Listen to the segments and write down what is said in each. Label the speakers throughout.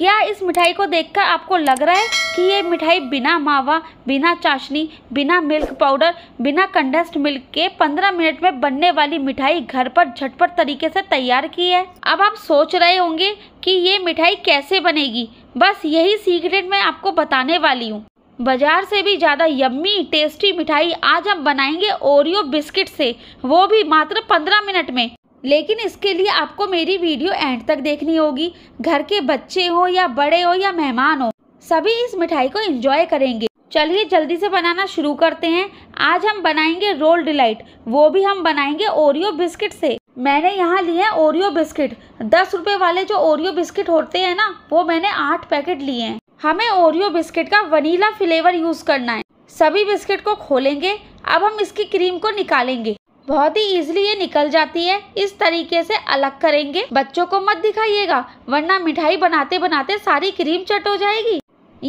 Speaker 1: क्या इस मिठाई को देखकर आपको लग रहा है कि ये मिठाई बिना मावा बिना चाशनी बिना मिल्क पाउडर बिना कंडेंस्ड मिल्क के 15 मिनट में बनने वाली मिठाई घर पर झटपट तरीके से तैयार की है अब आप सोच रहे होंगे कि ये मिठाई कैसे बनेगी बस यही सीक्रेट मैं आपको बताने वाली हूँ बाजार से भी ज़्यादा यम्मी टेस्टी मिठाई आज हम बनाएंगे ओरियो बिस्किट से वो भी मात्र 15 मिनट में लेकिन इसके लिए आपको मेरी वीडियो एंड तक देखनी होगी घर के बच्चे हो या बड़े हो या मेहमान हो सभी इस मिठाई को एंजॉय करेंगे चलिए जल्दी से बनाना शुरू करते हैं आज हम बनाएंगे रोल डिलाइट वो भी हम बनाएंगे ओरियो बिस्किट से मैंने यहाँ लिए हैं ओरियो बिस्किट दस रूपए वाले जो ओरियो बिस्किट होते हैं ना वो मैंने आठ पैकेट लिए हैं हमें ओरियो बिस्किट का वनीला फ्लेवर यूज़ करना है सभी बिस्किट को खोलेंगे अब हम इसकी क्रीम को निकालेंगे बहुत ही इजीली ये निकल जाती है इस तरीके से अलग करेंगे बच्चों को मत दिखाइएगा वरना मिठाई बनाते बनाते सारी क्रीम चट हो जाएगी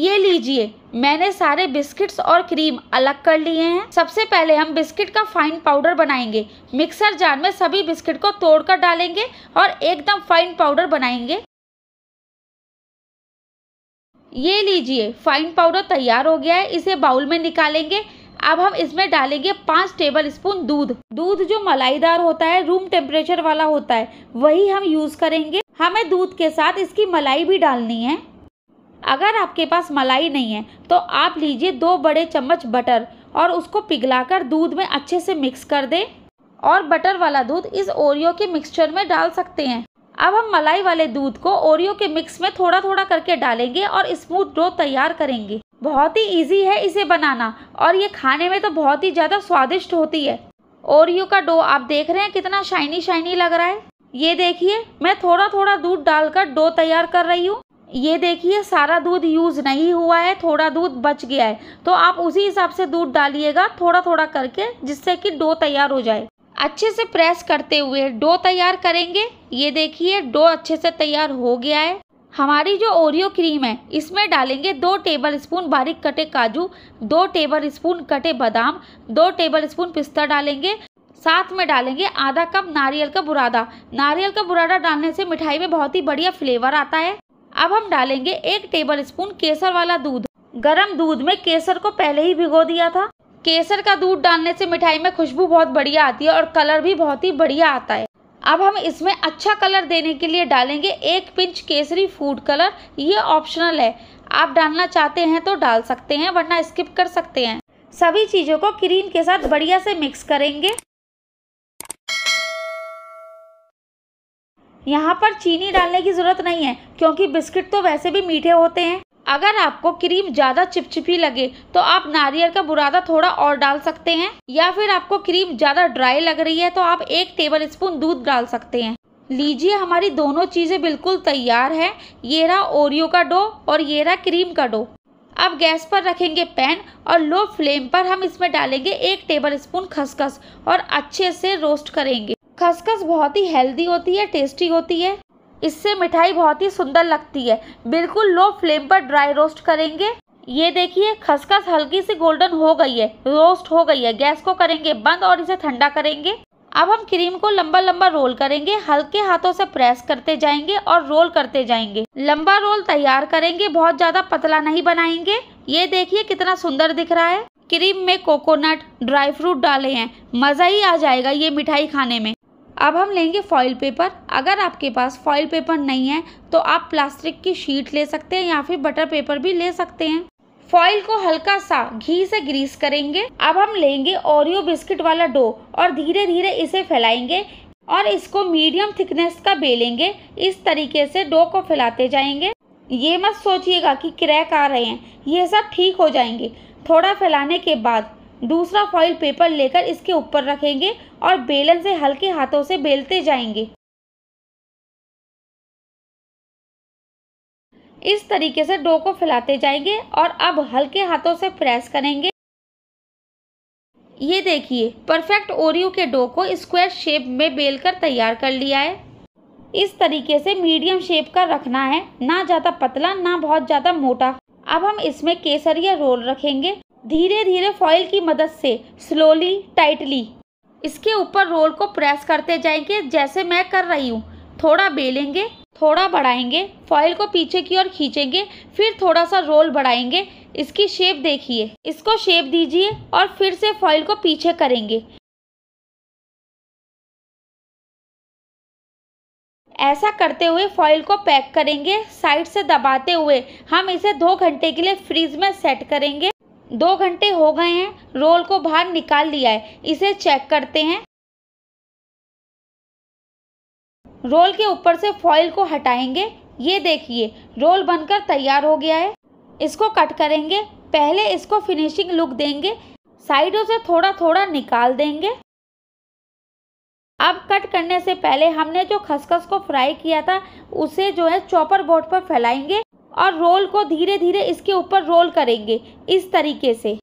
Speaker 1: ये लीजिए मैंने सारे बिस्किट्स और क्रीम अलग कर लिए हैं सबसे पहले हम बिस्किट का फाइन पाउडर बनाएंगे मिक्सर जार में सभी बिस्किट को तोड़कर डालेंगे और एकदम फाइन पाउडर बनाएंगे ये लीजिए फाइन पाउडर तैयार हो गया है इसे बाउल में निकालेंगे अब हम इसमें डालेंगे पाँच टेबल स्पून दूध दूध जो मलाईदार होता है रूम टेम्परेचर वाला होता है वही हम यूज़ करेंगे हमें दूध के साथ इसकी मलाई भी डालनी है अगर आपके पास मलाई नहीं है तो आप लीजिए दो बड़े चम्मच बटर और उसको पिघलाकर दूध में अच्छे से मिक्स कर दें और बटर वाला दूध इस ओरियो के मिक्सचर में डाल सकते हैं अब हम मलाई वाले दूध को ओरियो के मिक्स में थोड़ा थोड़ा करके डालेंगे और स्मूथ डो तैयार करेंगे बहुत ही इजी है इसे बनाना और ये खाने में तो बहुत ही ज़्यादा स्वादिष्ट होती है ओरियो का डो आप देख रहे हैं कितना शाइनी शाइनी लग रहा है ये देखिए मैं थोड़ा थोड़ा दूध डालकर डो तैयार कर रही हूँ ये देखिए सारा दूध यूज़ नहीं हुआ है थोड़ा दूध बच गया है तो आप उसी हिसाब से दूध डालिएगा थोड़ा थोड़ा करके जिससे कि डो तैयार हो जाए अच्छे से प्रेस करते हुए डो तैयार करेंगे ये देखिए डो अच्छे से तैयार हो गया है हमारी जो ओरियो क्रीम है इसमें डालेंगे दो टेबल स्पून बारीक कटे काजू दो टेबल स्पून कटे बादाम दो टेबल स्पून पिस्ता डालेंगे साथ में डालेंगे आधा कप नारियल का बुरादा नारियल का बुरादा डालने से मिठाई में बहुत ही बढ़िया फ्लेवर आता है अब हम डालेंगे एक टेबल स्पून केसर वाला दूध गर्म दूध में केसर को पहले ही भिगो दिया था केसर का दूध डालने से मिठाई में खुशबू बहुत बढ़िया आती है और कलर भी बहुत ही बढ़िया आता है अब हम इसमें अच्छा कलर देने के लिए डालेंगे एक पिंच केसरी फूड कलर ये ऑप्शनल है आप डालना चाहते हैं तो डाल सकते हैं वरना स्किप कर सकते हैं सभी चीज़ों को क्रीम के साथ बढ़िया से मिक्स करेंगे यहाँ पर चीनी डालने की ज़रूरत नहीं है क्योंकि बिस्किट तो वैसे भी मीठे होते हैं अगर आपको क्रीम ज़्यादा चिपचिपी लगे तो आप नारियल का बुरादा थोड़ा और डाल सकते हैं या फिर आपको क्रीम ज़्यादा ड्राई लग रही है तो आप एक टेबल स्पून दूध डाल सकते हैं लीजिए हमारी दोनों चीज़ें बिल्कुल तैयार है ये रहा ओरियो का डो और ये रहा क्रीम का डो अब गैस पर रखेंगे पैन और लो फ्लेम पर हम इसमें डालेंगे एक टेबल स्पून खसखस और अच्छे से रोस्ट करेंगे खसखस बहुत ही हेल्दी होती है टेस्टी होती है इससे मिठाई बहुत ही सुंदर लगती है बिल्कुल लो फ्लेम पर ड्राई रोस्ट करेंगे ये देखिए खसखस हल्की सी गोल्डन हो गई है रोस्ट हो गई है गैस को करेंगे बंद और इसे ठंडा करेंगे अब हम क्रीम को लंबा लंबा रोल करेंगे हल्के हाथों से प्रेस करते जाएंगे और रोल करते जाएंगे लंबा रोल तैयार करेंगे बहुत ज़्यादा पतला नहीं बनाएंगे ये देखिए कितना सुंदर दिख रहा है क्रीम में कोकोनट ड्राई फ्रूट डाले हैं मज़ा ही आ जाएगा ये मिठाई खाने में अब हम लेंगे फॉइल पेपर अगर आपके पास फॉइल पेपर नहीं है तो आप प्लास्टिक की शीट ले सकते हैं या फिर बटर पेपर भी ले सकते हैं फॉइल को हल्का सा घी से ग्रीस करेंगे अब हम लेंगे ओरियो बिस्किट वाला डो और धीरे धीरे इसे फैलाएंगे और इसको मीडियम थिकनेस का बेलेंगे इस तरीके से डो को फैलाते जाएंगे ये मत सोचिएगा कि क्रैक आ रहे हैं ये सब ठीक हो जाएंगे थोड़ा फैलाने के बाद दूसरा फॉइल पेपर लेकर इसके ऊपर रखेंगे और बेलन से हल्के हाथों से बेलते जाएंगे इस तरीके से डो को फैलाते जाएंगे और अब हल्के हाथों से प्रेस करेंगे ये देखिए परफेक्ट ओरियो के डो को स्क्वायर शेप में बेलकर तैयार कर लिया है इस तरीके से मीडियम शेप का रखना है ना ज़्यादा पतला ना बहुत ज़्यादा मोटा अब हम इसमें केसरिया रोल रखेंगे धीरे धीरे फॉइल की मदद से स्लोली टाइटली इसके ऊपर रोल को प्रेस करते जाएंगे जैसे मैं कर रही हूँ थोड़ा बेलेंगे थोड़ा बढ़ाएंगे फॉइल को पीछे की ओर खींचेंगे फिर थोड़ा सा रोल बढ़ाएंगे इसकी शेप देखिए इसको शेप दीजिए और फिर से फॉइल को पीछे करेंगे ऐसा करते हुए फॉइल को पैक करेंगे साइड से दबाते हुए हम इसे दो घंटे के लिए फ्रीज में सेट करेंगे दो घंटे हो गए हैं रोल को बाहर निकाल लिया है इसे चेक करते हैं रोल के ऊपर से फॉइल को हटाएंगे ये देखिए रोल बनकर तैयार हो गया है इसको कट करेंगे पहले इसको फिनिशिंग लुक देंगे साइडों से थोड़ा थोड़ा निकाल देंगे अब कट करने से पहले हमने जो खसखस को फ्राई किया था उसे जो है चॉपर बोर्ड पर फैलाएंगे और रोल को धीरे धीरे इसके ऊपर रोल करेंगे इस तरीके से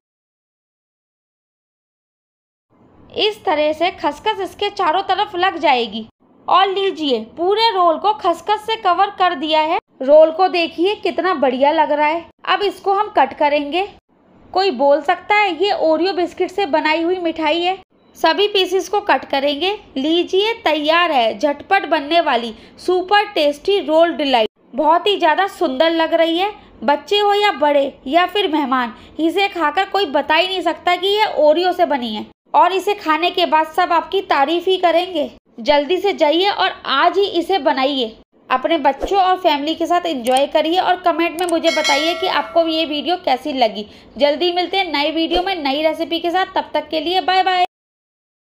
Speaker 1: इस तरह से खसखस इसके चारों तरफ लग जाएगी और लीजिए पूरे रोल को खसखस से कवर कर दिया है रोल को देखिए कितना बढ़िया लग रहा है अब इसको हम कट करेंगे कोई बोल सकता है ये ओरियो बिस्किट से बनाई हुई मिठाई है सभी पीसेस को कट करेंगे लीजिए तैयार है झटपट बनने वाली सुपर टेस्टी रोल डिलाई बहुत ही ज़्यादा सुंदर लग रही है बच्चे हो या बड़े या फिर मेहमान इसे खाकर कोई बता ही नहीं सकता कि ये ओरियो से बनी है और इसे खाने के बाद सब आपकी तारीफ ही करेंगे जल्दी से जाइए और आज ही इसे बनाइए अपने बच्चों और फैमिली के साथ एंजॉय करिए और कमेंट में मुझे बताइए कि आपको ये वीडियो कैसी लगी जल्दी मिलते हैं नई वीडियो में नई रेसिपी के साथ तब तक के लिए बाय बाय